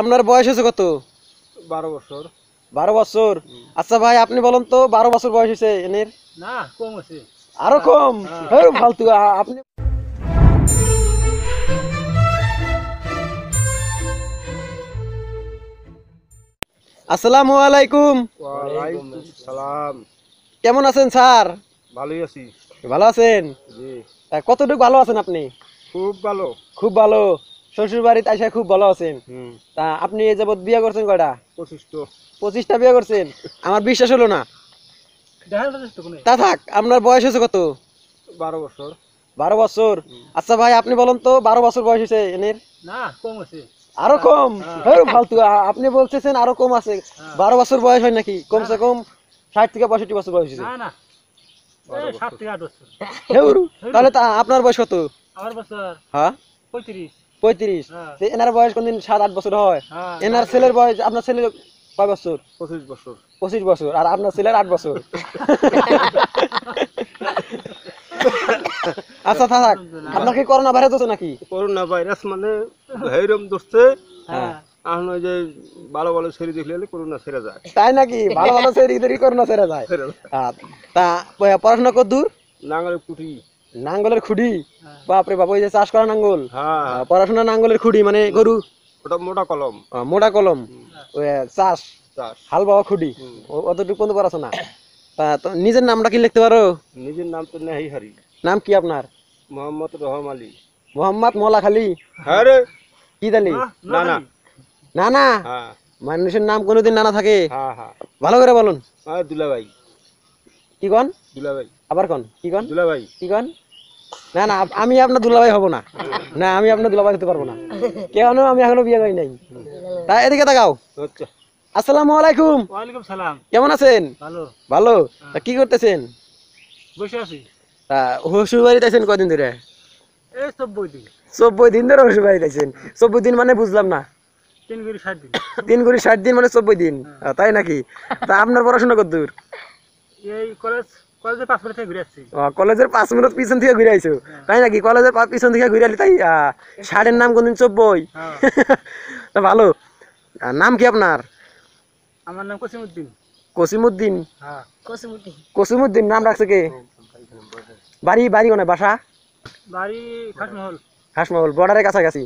আপনার বয়স হয়েছে কত বারো বছর বারো বছর আচ্ছা ভাই আপনি বলেন তো বারো বছর বয়স হয়েছে এনের না কম আছে আরো কম ফালতু আপনি আসসালামু আলাইকুম সালাম কেমন আছেন স্যার ভালোই আছি ভালো আছেন কতটুকু ভালো আছেন আপনি খুব ভালো খুব ভালো শ্বশুর বাড়িতে আইসা খুব ভালো আছেন তা আপনি এ যাবত বিয়ে করছেন কয়টা পঁচিশটা বিয়ে করছেন আমার বিশ্বাস হলো না তা থাক আপনার বয়স হয়েছে কত বারো বছর বারো বছর আচ্ছা ভাই আপনি বলেন তো বারো বছর বয়স হয়েছে এনের আরো কম ফালতু আপনি বলতেছেন আরো কম আছে হ্যাঁ। বারো বছর বয়স হয় নাকি কমসে কম ষাট থেকে পঁয়ষট্টি বছর বয়স হয়েছে তাহলে আপনার বয়স কত আমার বছর হ্যাঁ পঁয়ত্রিশ পঁয়ত্রিশ হ্যাঁ। এনার বয়স কোনদিন সাত আট বছর হয় হ্যাঁ, এনার ছেলের বয়স আপনার ছেলের কয় বছর পঁচিশ বছর পঁচিশ বছর আর আপনার ছেলের আট বছর আচ্ছা থাক আপনার কি করোনা ভাইরাস হচ্ছে নাকি করোনা ভাইরাস মানে ভৈরম দোষে হ্যাঁ। যে ভালো ভালো ছেড়ে দেখলে করোনা সেরে যায় তাই নাকি ভালো ভালো সেরি দেখি করোনা যায় আচ্ছা, তা পড়াশোনা কত দূর নাঙ্গলের খুঁড়ি হ্যাঁ। বাপরে বাপ ওই যে চাষ করা নাঙ্গল হ্যাঁ। পড়াশোনা নাঙ্গলের খুঁড়ি মানে গরু ওটা মোটা কলম মোটা কলম হ্যাঁ। চাষ হাল বাবা খুঁড়ি অতটুকু পর্যন্ত পড়াশোনা নিজের নামটা কি লিখতে পারো নিজের নাম তো নেহি হারি নাম কি আপনার মোহাম্মদ রহম আলী মোহাম্মদ মোলাখালী আরে কি দালি নানা না মানুষের নাম কোনোদিন নানা থাকে ভালো করে বলুন দুলাভাই কি কন দুলাভাই আবার কোন কি কোন দুলা ভাই কি কোন না না আমি আপনার দুলাভাই হব না না আমি আপনার দুলাভাই হতে পারবো না কেন আমি এখনো বিয়ে করি নাই তা এদিকে তাকাও আচ্ছা। আসসালামু আলাইকুম ওয়ালাইকুম সালাম কেমন আছেন ভালো ভালো হ্যাঁ। তা কি করতেছেন বসে আছি তা শ্বশুর বাড়িতে আছেন কদিন ধরে এই চব্বই দিন চব্বই দিন ধরে শ্বশুর বাড়িতে আছেন চব্বই দিন মানে বুঝলাম না তিন কুড়ি ষাট দিন তিন কুড়ি ষাট দিন মানে চব্বই দিন হ্যাঁ। তাই নাকি তা আপনার পড়াশোনা কত দূর এই কলেজ কলেজের পাঁচ মিনিট পিছন থেকে ঘুরে আইছো হ্যাঁ। তাই নাকি কলেজের পিছন থেকে ঘুরে আলি তাই শাড়ির নাম কোনদিন চব্বই হ্যাঁ। ভালো নাম কি আপনার আমার নাম কসিমুদ্দিন কসিমুদ্দিন হ্যাঁ। কসিমুদ্দিন নাম রাখছে কে বাড়ি বাড়ি কোনে বাসা বাড়ি খাসমহল খাসমহল বর্ডারে কাছাকাছি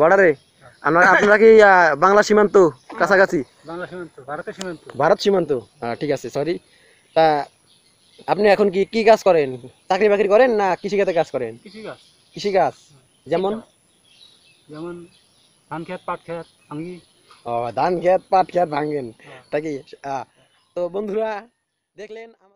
বর্ডারে আপনারা কি বাংলা সীমান্ত কাছাকাছি বাংলা সীমান্ত ভারতের সীমান্ত ভারত সীমান্ত ঠিক আছে সরি তা আপনি এখন কি কি কাজ করেন চাকরি বাকরি করেন না কৃষি কৃষিকাজে কাজ করেন কৃষিকাজ কাজ যেমন যেমন ধান খেত পাট খেত ভাঙি ও ধান খেত পাট খেত ভাঙেন হ্যাঁ। তা কি তো বন্ধুরা দেখলেন